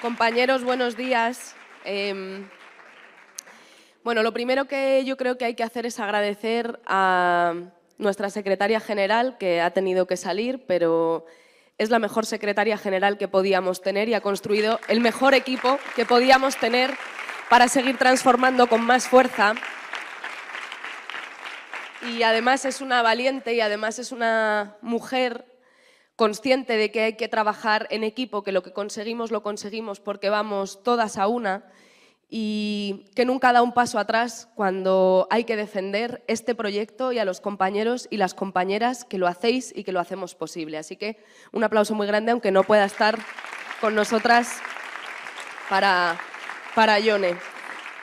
Compañeros, buenos días. Em, bueno, lo primero que yo creo que hay que hacer es agradecer a nuestra secretaria general, que ha tenido que salir, pero es la mejor secretaria general que podíamos tener y ha construido el mejor equipo que podíamos tener para seguir transformando con más fuerza. Y además es una valiente y además es una mujer consciente de que hay que trabajar en equipo, que lo que conseguimos lo conseguimos porque vamos todas a una y que nunca da un paso atrás cuando hay que defender este proyecto y a los compañeros y las compañeras que lo hacéis y que lo hacemos posible. Así que un aplauso muy grande, aunque no pueda estar con nosotras, para, para Yone.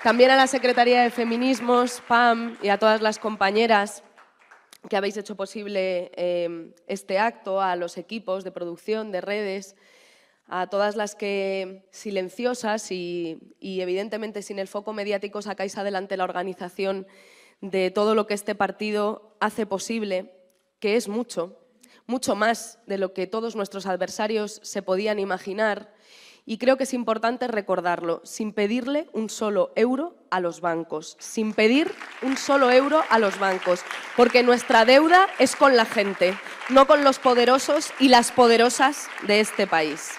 También a la Secretaría de Feminismos, PAM y a todas las compañeras que habéis hecho posible em, este acto, a los equipos de producción, de redes, a todas las que silenciosas y, y, evidentemente sin el foco mediático sacáis adelante la organización de todo lo que este partido hace posible, que es mucho, mucho más de lo que todos nuestros adversarios se podían imaginar y creo que es importante recordarlo, sin pedirle un solo euro a los bancos, sin pedir un solo euro a los bancos, porque nuestra deuda es con la gente, no con los poderosos y las poderosas de este país.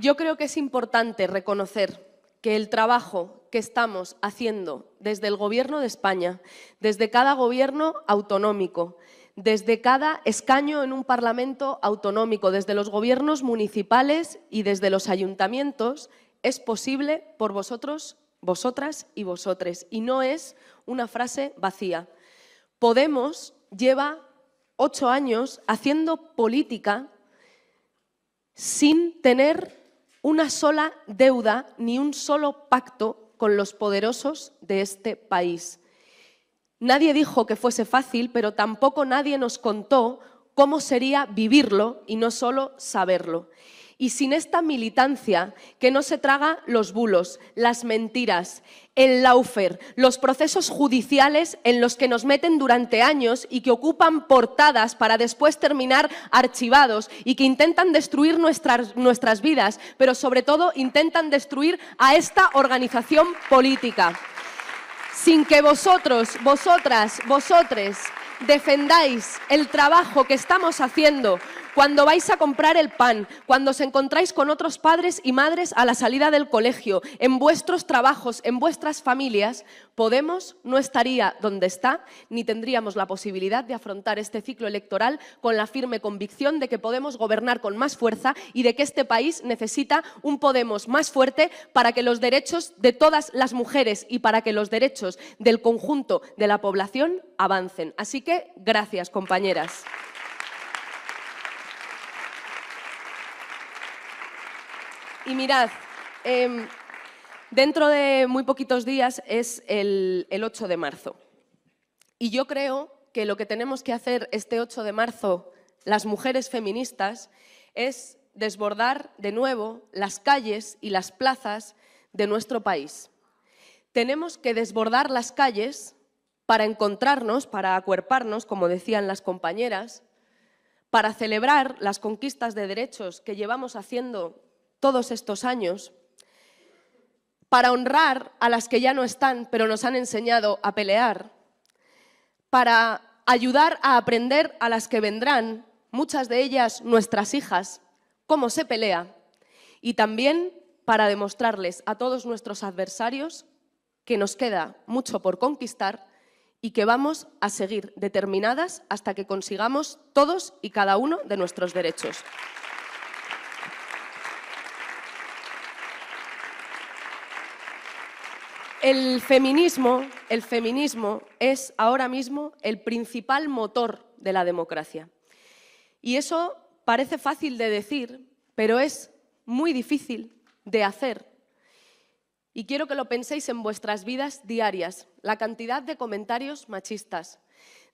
Yo creo que es importante reconocer que el trabajo que estamos haciendo desde el Gobierno de España, desde cada gobierno autonómico, desde cada escaño en un Parlamento autonómico, desde los gobiernos municipales y desde los ayuntamientos, es posible por vosotros, vosotras y vosotres. Y no es una frase vacía. Podemos lleva ocho años haciendo política sin tener una sola deuda ni un solo pacto con los poderosos de este país. Nadie dijo que fuese fácil, pero tampoco nadie nos contó cómo sería vivirlo y no solo saberlo. Y sin esta militancia que no se traga los bulos, las mentiras, el laufer, los procesos judiciales en los que nos meten durante años y que ocupan portadas para después terminar archivados y que intentan destruir nuestras, nuestras vidas, pero sobre todo intentan destruir a esta organización política sin que vosotros, vosotras, vosotres defendáis el trabajo que estamos haciendo cuando vais a comprar el pan, cuando os encontráis con otros padres y madres a la salida del colegio, en vuestros trabajos, en vuestras familias, Podemos no estaría donde está ni tendríamos la posibilidad de afrontar este ciclo electoral con la firme convicción de que podemos gobernar con más fuerza y de que este país necesita un Podemos más fuerte para que los derechos de todas las mujeres y para que los derechos del conjunto de la población avancen. Así que gracias, compañeras. Y mirad, em, dentro de muy poquitos días es el, el 8 de marzo. Y yo creo que lo que tenemos que hacer este 8 de marzo, las mujeres feministas, es desbordar de nuevo las calles y las plazas de nuestro país. Tenemos que desbordar las calles para encontrarnos, para acuerparnos, como decían las compañeras, para celebrar las conquistas de derechos que llevamos haciendo todos estos años para honrar a las que ya no están, pero nos han enseñado a pelear, para ayudar a aprender a las que vendrán, muchas de ellas nuestras hijas, cómo se pelea, y también para demostrarles a todos nuestros adversarios que nos queda mucho por conquistar y que vamos a seguir determinadas hasta que consigamos todos y cada uno de nuestros derechos. el feminismo, el feminismo es ahora mismo el principal motor de la democracia. Y eso parece fácil de decir, pero es muy difícil de hacer. Y quiero que lo penséis en vuestras vidas diarias, la cantidad de comentarios machistas,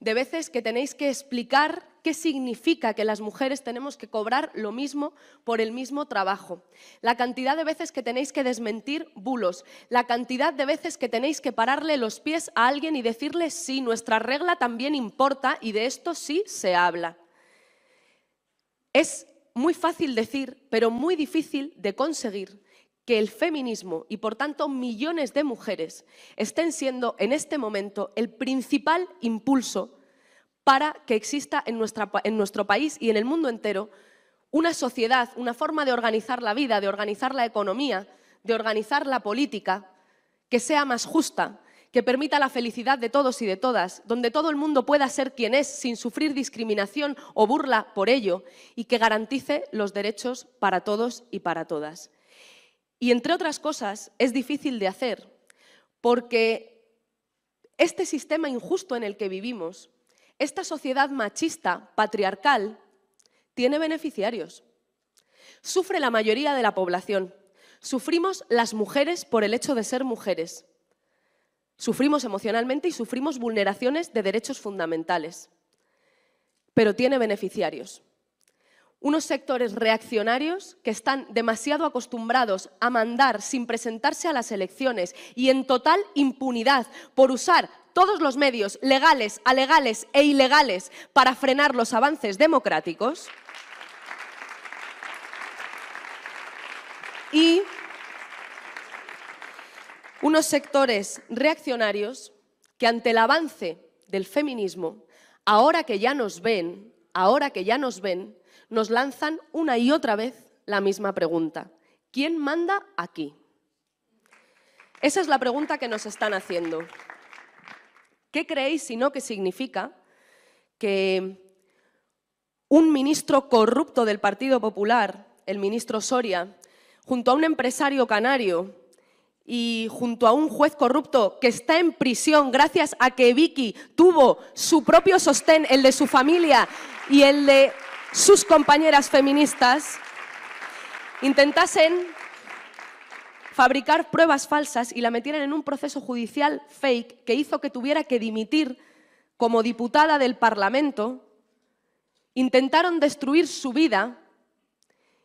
de veces que tenéis que explicar qué significa que las mujeres tenemos que cobrar lo mismo por el mismo trabajo, la cantidad de veces que tenéis que desmentir bulos, la cantidad de veces que tenéis que pararle los pies a alguien y decirle, sí, nuestra regla también importa y de esto sí se habla. Es muy fácil decir, pero muy difícil de conseguir que el feminismo y por tanto millones de mujeres estén siendo en este momento el principal impulso para que exista en, nuestro país y en el mundo entero una sociedad, una forma de organizar la vida, de organizar la economía, de organizar la política, que sea más justa, que permita la felicidad de todos y de todas, donde todo el mundo pueda ser quien es sin sufrir discriminación o burla por ello y que garantice los derechos para todos y para todas. Y entre otras cosas, es difícil de hacer porque este sistema injusto en el que vivimos, esta sociedad machista, patriarcal, tiene beneficiarios. Sufre la mayoría de la población. Sufrimos las mujeres por el hecho de ser mujeres. Sufrimos emocionalmente y sufrimos vulneraciones de derechos fundamentales. Pero tiene beneficiarios unos sectores reaccionarios que están demasiado acostumbrados a mandar sin presentarse a las elecciones y en total impunidad por usar todos los medios legales, alegales e ilegales para frenar los avances democráticos. Y unos sectores reaccionarios que ante el avance del feminismo, ahora que ya nos ven, ahora que ya nos ven, nos lanzan una y otra vez la misma pregunta. ¿Quién manda aquí? Esa es la pregunta que nos están haciendo. ¿Qué creéis, si no, que significa que un ministro corrupto del Partido Popular, el ministro Soria, junto a un empresario canario y junto a un juez corrupto que está en prisión gracias a que Vicky tuvo su propio sostén, el de su familia y el de sus compañeras feministas intentasen fabricar pruebas falsas y la metieran en un proceso judicial fake que hizo que tuviera que dimitir como diputada del Parlamento, intentaron destruir su vida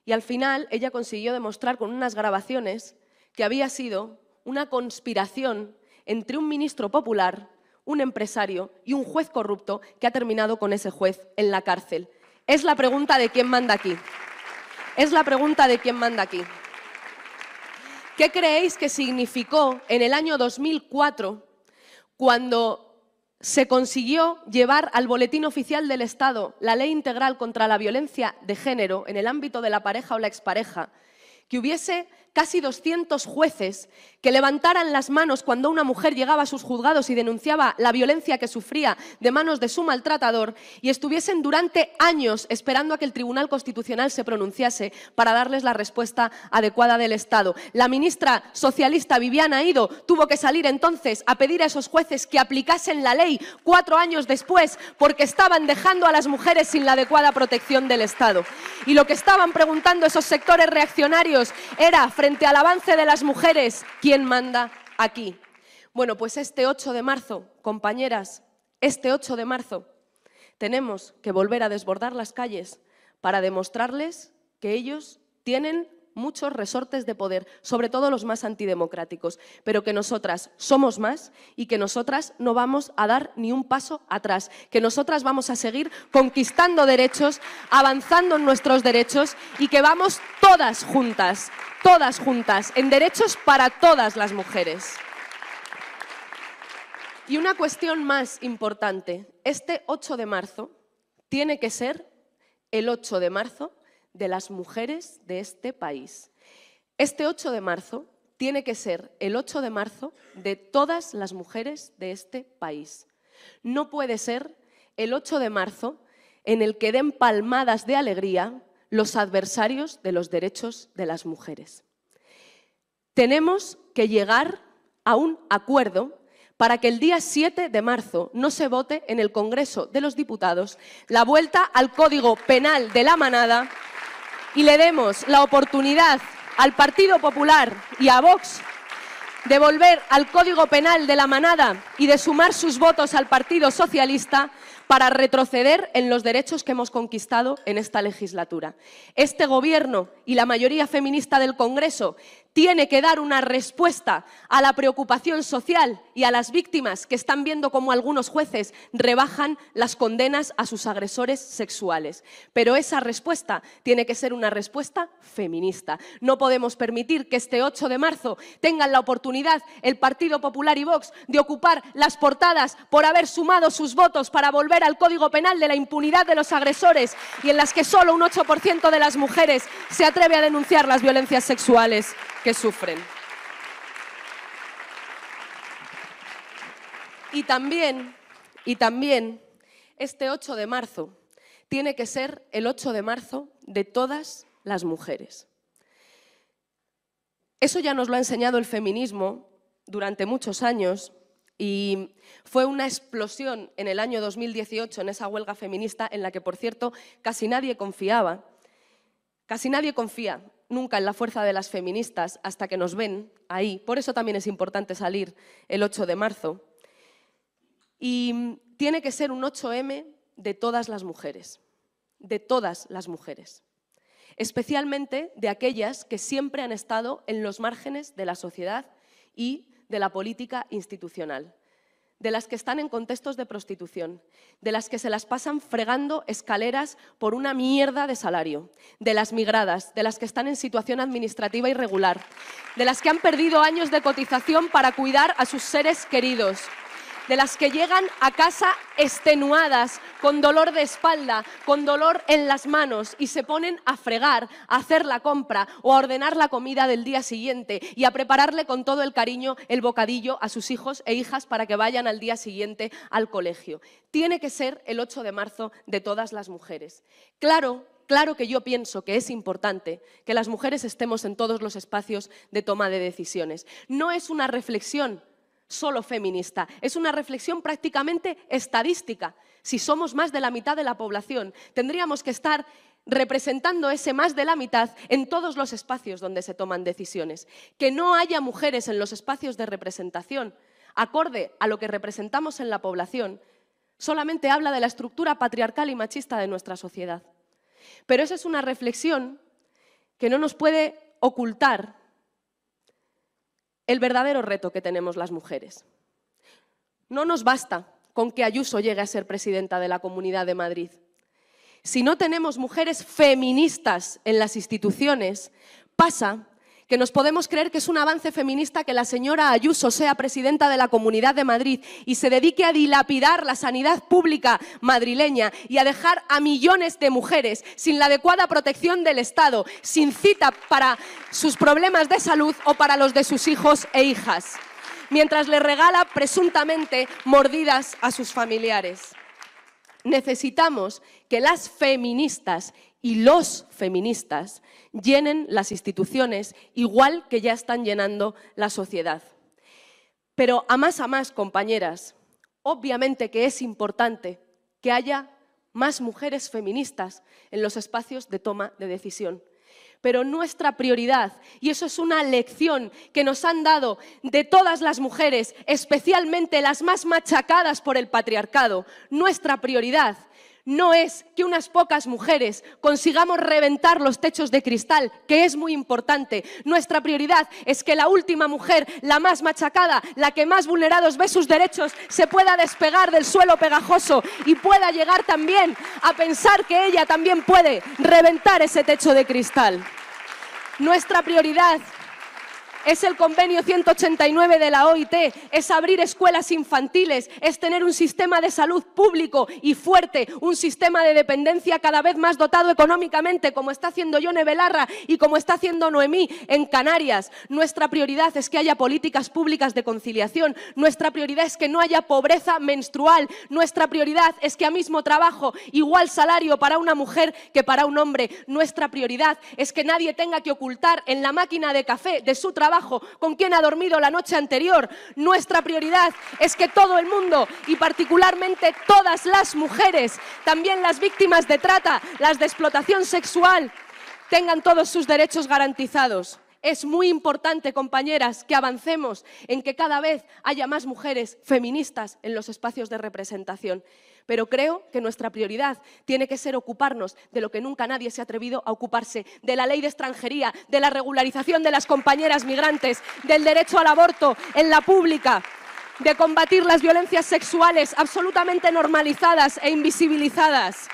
y al final ella consiguió demostrar con unas grabaciones que había sido una conspiración entre un ministro popular, un empresario y un juez corrupto que ha terminado con ese juez en la cárcel. Es la pregunta de quién manda aquí. Es la pregunta de quién manda aquí. ¿Qué creéis que significó en el año 2004 cuando se consiguió llevar al Boletín Oficial del Estado la Ley Integral contra la Violencia de Género en el ámbito de la pareja o la expareja, que hubiese casi 200 jueces que levantaran las manos cuando una mujer llegaba a sus juzgados y denunciaba la violencia que sufría de manos de su maltratador y estuviesen durante años esperando a que el Tribunal Constitucional se pronunciase para darles la respuesta adecuada del Estado. La ministra socialista Viviana Ido tuvo que salir entonces a pedir a esos jueces que aplicasen la ley cuatro años después porque estaban dejando a las mujeres sin la adecuada protección del Estado. Y lo que estaban preguntando esos sectores reaccionarios era, frente al avance de las mujeres, ¿quién manda aquí? Bueno, pues este 8 de marzo, compañeras, este 8 de marzo tenemos que volver a desbordar las calles para demostrarles que ellos tienen muchos resortes de poder, sobre todo los más antidemocráticos, pero que nosotras somos más y que nosotras no vamos a dar ni un paso atrás, que nosotras vamos a seguir conquistando derechos, avanzando en nuestros derechos y que vamos todas juntas, todas juntas, en derechos para todas las mujeres. Y una cuestión más importante, este 8 de marzo tiene que ser el 8 de marzo de las mujeres de este país. Este 8 de marzo tiene que ser el 8 de marzo de todas las mujeres de este país. No puede ser el 8 de marzo en el que den palmadas de alegría los adversarios de los derechos de las mujeres. Tenemos que llegar a un acuerdo para que el día 7 de marzo no se vote en el Congreso de los Diputados la vuelta al Código Penal de la Manada y le demos la oportunidad al Partido Popular y a Vox de volver al Código Penal de la Manada y de sumar sus votos al Partido Socialista para retroceder en los derechos que hemos conquistado en esta legislatura. Este Gobierno y la mayoría feminista del Congreso tiene que dar una respuesta a la preocupación social y a las víctimas que están viendo cómo algunos jueces rebajan las condenas a sus agresores sexuales. Pero esa respuesta tiene que ser una respuesta feminista. No podemos permitir que este 8 de marzo tengan la oportunidad el Partido Popular y Vox de ocupar las portadas por haber sumado sus votos para volver al Código Penal de la impunidad de los agresores y en las que solo un 8% de las mujeres se atreve a denunciar las violencias sexuales que sufren. Y también, y también, este 8 de marzo tiene que ser el 8 de marzo de todas las mujeres. Eso ya nos lo ha enseñado el feminismo durante muchos años y fue una explosión en el año 2018, en esa huelga feminista en la que, por cierto, casi nadie confiaba. Casi nadie confía nunca en la fuerza de las feministas hasta que nos ven ahí. Por eso también es importante salir el 8 de marzo. Y tiene que ser un 8M de todas las mujeres, de todas las mujeres, especialmente de aquellas que siempre han estado en los márgenes de la sociedad y de la política institucional de las que están en contextos de prostitución, de las que se las pasan fregando escaleras por una mierda de salario, de las migradas, de las que están en situación administrativa irregular, de las que han perdido años de cotización para cuidar a sus seres queridos, de las que llegan a casa extenuadas, con dolor de espalda, con dolor en las manos y se ponen a fregar, a hacer la compra o a ordenar la comida del día siguiente y a prepararle con todo el cariño el bocadillo a sus hijos e hijas para que vayan al día siguiente al colegio. Tiene que ser el 8 de marzo de todas las mujeres. Claro claro que yo pienso que es importante que las mujeres estemos en todos los espacios de toma de decisiones. No es una reflexión solo feminista, es una reflexión prácticamente estadística. Si somos más de la mitad de la población, tendríamos que estar representando ese más de la mitad en todos los espacios donde se toman decisiones. Que no haya mujeres en los espacios de representación, acorde a lo que representamos en la población, solamente habla de la estructura patriarcal y machista de nuestra sociedad. Pero esa es una reflexión que no nos puede ocultar el verdadero reto que tenemos las mujeres. No nos basta con que Ayuso llegue a ser presidenta de la Comunidad de Madrid. Si no tenemos mujeres feministas en las instituciones, pasa que nos podemos creer que es un avance feminista que la señora Ayuso sea presidenta de la Comunidad de Madrid y se dedique a dilapidar la sanidad pública madrileña y a dejar a millones de mujeres sin la adecuada protección del Estado, sin cita para sus problemas de salud o para los de sus hijos e hijas, mientras le regala presuntamente mordidas a sus familiares. Necesitamos que las feministas y los feministas llenen las instituciones igual que ya están llenando la sociedad. Pero a más a más, compañeras, obviamente que es importante que haya más mujeres feministas en los espacios de toma de decisión. Pero nuestra prioridad, y eso es una lección que nos han dado de todas las mujeres, especialmente las más machacadas por el patriarcado, nuestra prioridad no es que unas pocas mujeres consigamos reventar los techos de cristal, que es muy importante. Nuestra prioridad es que la última mujer, la más machacada, la que más vulnerados ve sus derechos, se pueda despegar del suelo pegajoso y pueda llegar también a pensar que ella también puede reventar ese techo de cristal. Nuestra prioridad es el convenio 189 de la OIT, es abrir escuelas infantiles, es tener un sistema de salud público y fuerte, un sistema de dependencia cada vez más dotado económicamente, como está haciendo Yone Belarra y como está haciendo Noemí en Canarias. Nuestra prioridad es que haya políticas públicas de conciliación, nuestra prioridad es que no haya pobreza menstrual, nuestra prioridad es que a mismo trabajo igual salario para una mujer que para un hombre, nuestra prioridad es que nadie tenga que ocultar en la máquina de café de su trabajo con quien ha dormido la noche anterior. Nuestra prioridad es que todo el mundo y particularmente todas las mujeres, también las víctimas de trata, las de explotación sexual, tengan todos sus derechos garantizados. Es muy importante, compañeras, que avancemos en que cada vez haya más mujeres feministas en los espacios de representación. Pero creo que nuestra prioridad tiene que ser ocuparnos de lo que nunca nadie se ha atrevido a ocuparse, de la ley de extranjería, de la regularización de las compañeras migrantes, del derecho al aborto en la pública, de combatir las violencias sexuales absolutamente normalizadas e invisibilizadas,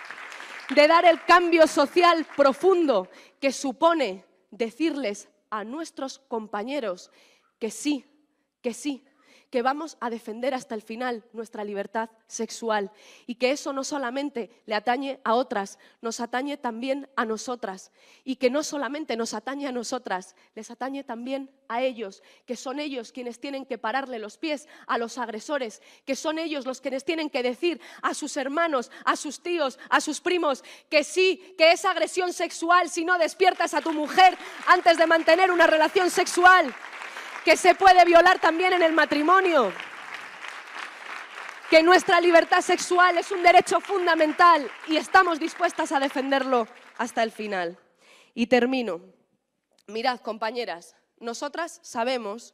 de dar el cambio social profundo que supone decirles a nuestros compañeros que sí, que sí, que vamos a defender hasta el final nuestra libertad sexual y que eso no solamente le atañe a otras, nos atañe también a nosotras y que no solamente nos atañe a nosotras, les atañe también a ellos, que son ellos quienes tienen que pararle los pies a los agresores, que son ellos los que tienen que decir a sus hermanos, a sus tíos, a sus primos, que sí, que es agresión sexual si no despiertas a tu mujer antes de mantener una relación sexual que se puede violar también en el matrimonio, que nuestra libertad sexual es un derecho fundamental y estamos dispuestas a defenderlo hasta el final. Y termino. Mirad, compañeras, nosotras sabemos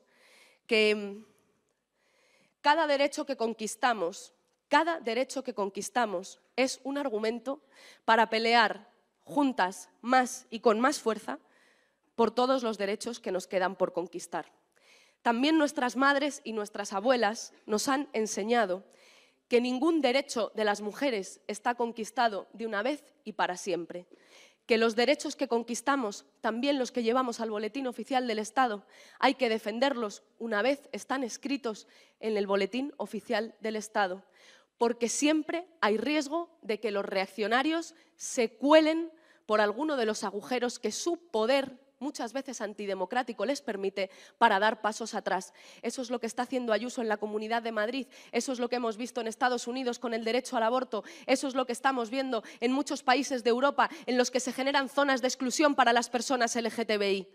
que mm, cada derecho que conquistamos, cada derecho que conquistamos es un argumento para pelear juntas más y con más fuerza por todos los derechos que nos quedan por conquistar. También nuestras madres y nuestras abuelas nos han enseñado que ningún derecho de las mujeres está conquistado de una vez y para siempre, que los derechos que conquistamos, también los que llevamos al Boletín Oficial del Estado, hay que defenderlos una vez están escritos en el Boletín Oficial del Estado, porque siempre hay riesgo de que los reaccionarios se cuelen por alguno de los agujeros que su poder muchas veces antidemocrático les permite para dar pasos atrás. Eso es lo que está haciendo Ayuso en la Comunidad de Madrid, eso es lo que hemos visto en Estados Unidos con el derecho al aborto, eso es lo que estamos viendo en muchos países de Europa en los que se generan zonas de exclusión para las personas LGTBI.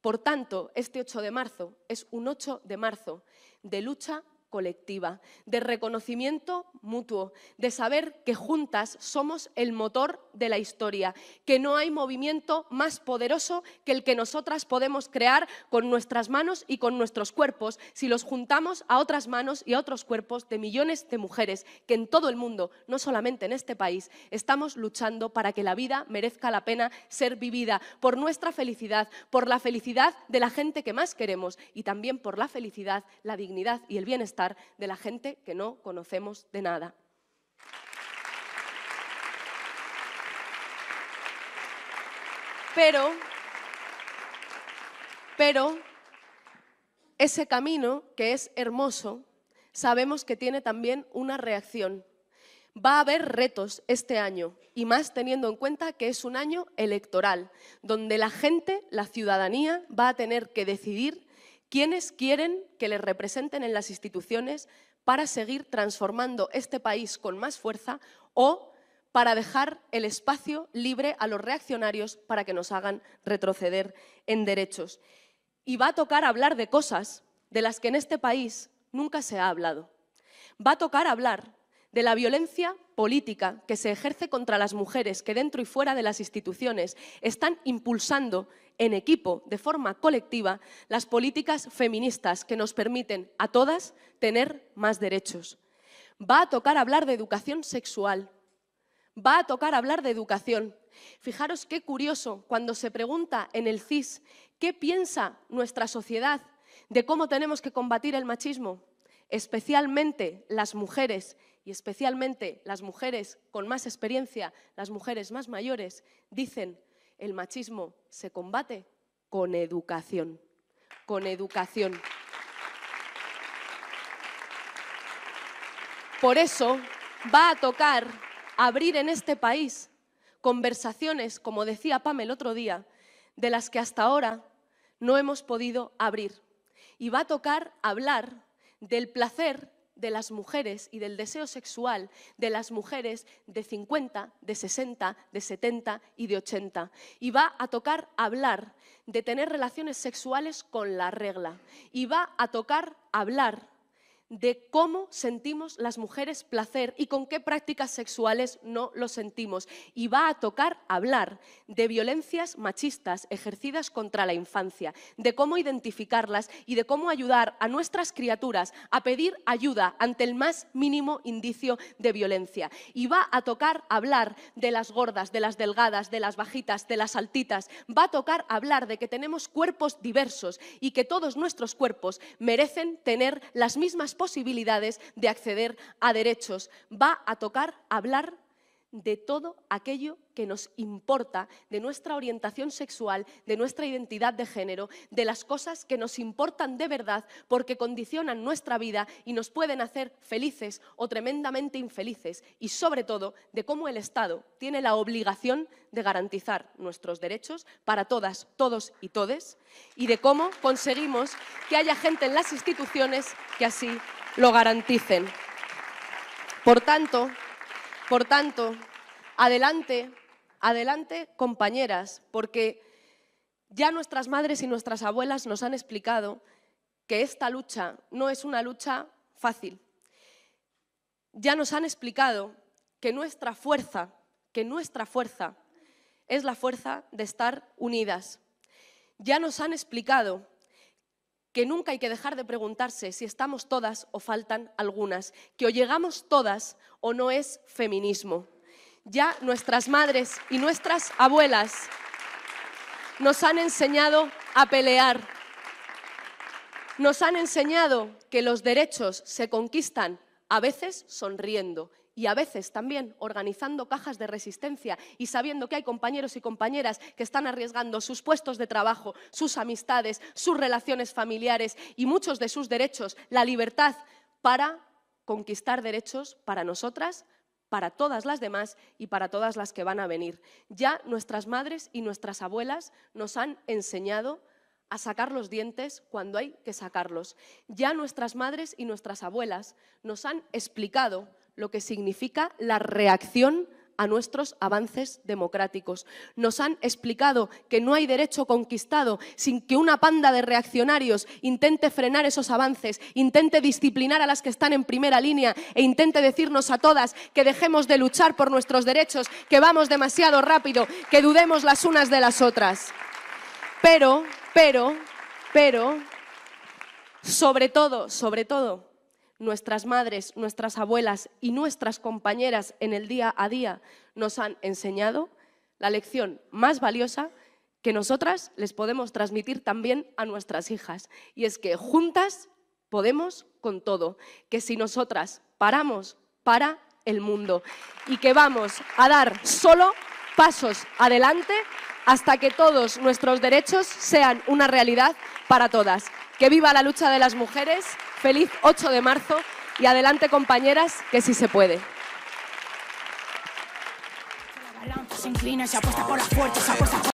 Por tanto, este 8 de marzo es un 8 de marzo de lucha colectiva, de reconocimiento mutuo, de saber que juntas somos el motor de la historia, que no hay movimiento más poderoso que el que nosotras podemos crear con nuestras manos y con nuestros cuerpos si los juntamos a otras manos y a otros cuerpos de millones de mujeres que en todo el mundo, no solamente en este país, estamos luchando para que la vida merezca la pena ser vivida, por nuestra felicidad, por la felicidad de la gente que más queremos y también por la felicidad, la dignidad y el bienestar de la gente que no conocemos de nada. Pero, pero ese camino, que es hermoso, sabemos que tiene también una reacción. Va a haber retos este año, y más teniendo en cuenta que es un año electoral, donde la gente, la ciudadanía, va a tener que decidir quienes quieren que les representen en las instituciones para seguir transformando este país con más fuerza o para dejar el espacio libre a los reaccionarios para que nos hagan retroceder en derechos? Y va a tocar hablar de cosas de las que en este país nunca se ha hablado. Va a tocar hablar de la violencia política que se ejerce contra las mujeres que dentro y fuera de las instituciones están impulsando en equipo, de forma colectiva, las políticas feministas que nos permiten a todas tener más derechos. Va a tocar hablar de educación sexual. Va a tocar hablar de educación. Fijaros qué curioso cuando se pregunta en el CIS qué piensa nuestra sociedad de cómo tenemos que combatir el machismo, especialmente las mujeres y especialmente las mujeres con más experiencia, las mujeres más mayores, dicen el machismo se combate con educación, con educación. Por eso va a tocar abrir en este país conversaciones, como decía Pam el otro día, de las que hasta ahora no hemos podido abrir. Y va a tocar hablar del placer de las mujeres y del deseo sexual de las mujeres de 50, de 60, de 70 y de 80. Y va a tocar hablar de tener relaciones sexuales con la regla. Y va a tocar hablar de cómo sentimos las mujeres placer y con qué prácticas sexuales no lo sentimos. Y va a tocar hablar de violencias machistas ejercidas contra la infancia, de cómo identificarlas y de cómo ayudar a nuestras criaturas a pedir ayuda ante el más mínimo indicio de violencia. Y va a tocar hablar de las gordas, de las delgadas, de las bajitas, de las altitas. Va a tocar hablar de que tenemos cuerpos diversos y que todos nuestros cuerpos merecen tener las mismas posibilidades de acceder a derechos. Va a tocar hablar de todo aquello que nos importa, de nuestra orientación sexual, de nuestra identidad de género, de las cosas que nos importan de verdad porque condicionan nuestra vida y nos pueden hacer felices o tremendamente infelices y sobre todo de cómo el Estado tiene la obligación de garantizar nuestros derechos para todas, todos y todes y de cómo conseguimos que haya gente en las instituciones que así lo garanticen. Por tanto, por tanto, adelante, adelante compañeras, porque ya nuestras madres y nuestras abuelas nos han explicado que esta lucha no es una lucha fácil. Ya nos han explicado que nuestra fuerza, que nuestra fuerza es la fuerza de estar unidas. Ya nos han explicado que nunca hay que dejar de preguntarse si estamos todas o faltan algunas, que o llegamos todas o no es feminismo. Ya nuestras madres y nuestras abuelas nos han enseñado a pelear, nos han enseñado que los derechos se conquistan a veces sonriendo y a veces también organizando cajas de resistencia y sabiendo que hay compañeros y compañeras que están arriesgando sus puestos de trabajo, sus amistades, sus relaciones familiares y muchos de sus derechos, la libertad para conquistar derechos para nosotras, para todas las demás y para todas las que van a venir. Ya nuestras madres y nuestras abuelas nos han enseñado a sacar los dientes cuando hay que sacarlos. Ya nuestras madres y nuestras abuelas nos han explicado lo que significa la reacción a nuestros avances democráticos. Nos han explicado que no hay derecho conquistado sin que una panda de reaccionarios intente frenar esos avances, intente disciplinar a las que están en primera línea e intente decirnos a todas que dejemos de luchar por nuestros derechos, que vamos demasiado rápido, que dudemos las unas de las otras. Pero, pero, pero, sobre todo, sobre todo, nuestras madres, nuestras abuelas y nuestras compañeras en el día a día nos han enseñado, la lección más valiosa que nosotras les podemos transmitir también a nuestras hijas. Y es que juntas podemos con todo, que si nosotras paramos, para el mundo y que vamos a dar solo pasos adelante hasta que todos nuestros derechos sean una realidad para todas. Que viva la lucha de las mujeres, feliz 8 de marzo y adelante compañeras, que sí se puede.